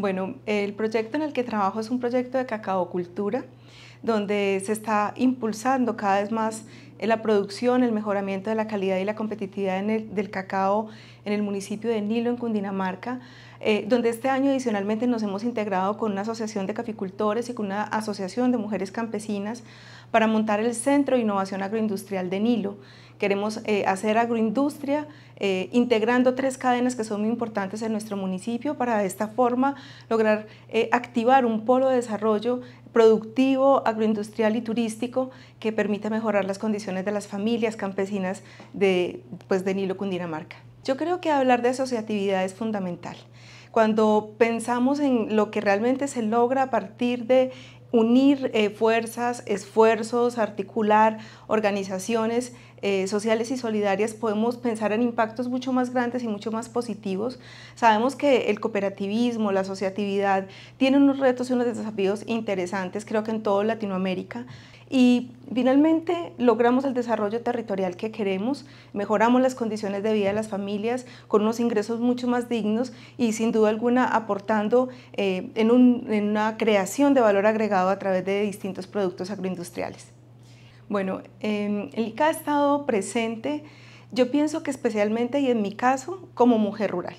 Bueno, el proyecto en el que trabajo es un proyecto de cacao cultura, donde se está impulsando cada vez más la producción, el mejoramiento de la calidad y la competitividad del cacao en el municipio de Nilo, en Cundinamarca, eh, donde este año adicionalmente nos hemos integrado con una asociación de caficultores y con una asociación de mujeres campesinas para montar el Centro de Innovación Agroindustrial de Nilo. Queremos eh, hacer agroindustria eh, integrando tres cadenas que son muy importantes en nuestro municipio para de esta forma lograr activar un polo de desarrollo productivo, agroindustrial y turístico que permite mejorar las condiciones de las familias campesinas de, pues, Nilo Cundinamarca. Yo creo que hablar de asociatividad es fundamental. Cuando pensamos en lo que realmente se logra a partir de unir eh, fuerzas, esfuerzos, articular organizaciones, eh, sociales y solidarias podemos pensar en impactos mucho más grandes y mucho más positivos. Sabemos que el cooperativismo, la asociatividad, tiene unos retos y unos desafíos interesantes, creo que en toda Latinoamérica. Y finalmente logramos el desarrollo territorial que queremos, mejoramos las condiciones de vida de las familias con unos ingresos mucho más dignos y sin duda alguna aportando eh, en una creación de valor agregado a través de distintos productos agroindustriales. Bueno, em, el ICA ha estado presente, yo pienso que especialmente y en mi caso, como mujer rural.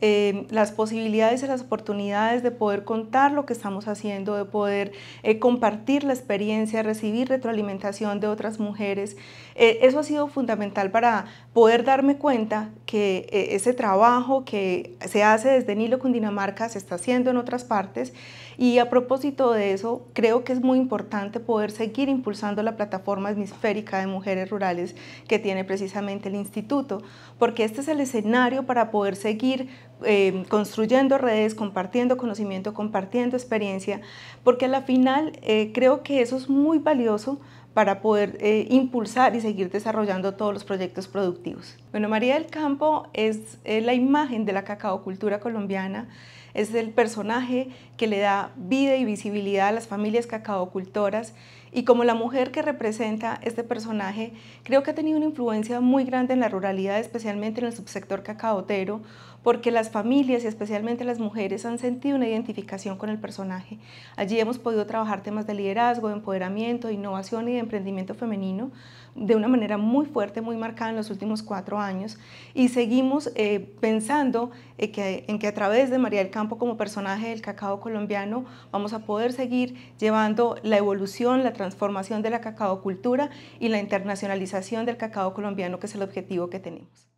Eh, las posibilidades y las oportunidades de poder contar lo que estamos haciendo, de poder eh, compartir la experiencia, recibir retroalimentación de otras mujeres. Eh, eso ha sido fundamental para poder darme cuenta que ese trabajo que se hace desde Nilo Cundinamarca se está haciendo en otras partes y a propósito de eso creo que es muy importante poder seguir impulsando la plataforma hemisférica de mujeres rurales que tiene precisamente el instituto porque este es el escenario para poder seguir Em, construyendo redes, compartiendo conocimiento, compartiendo experiencia, porque a la final eh, creo que eso es muy valioso para poder eh, impulsar y seguir desarrollando todos los proyectos productivos. Bueno, María del Campo es la imagen de la cultura colombiana, es el personaje que le da vida y visibilidad a las familias cacaocultoras y como la mujer que representa este personaje, creo que ha tenido una influencia muy grande en la ruralidad, especialmente en el subsector cacaotero, porque las familias y especialmente las mujeres han sentido una identificación con el personaje. Allí hemos podido trabajar temas de liderazgo, empoderamiento, innovación y emprendimiento femenino de una manera muy fuerte, muy marcada en los últimos cuatro años y seguimos eh, pensando eh, en que a través de María del Campo como personaje del cacao colombiano vamos a poder seguir llevando la evolución, la transformación de la cacao cultura y la internacionalización del cacao colombiano que es el objetivo que tenemos.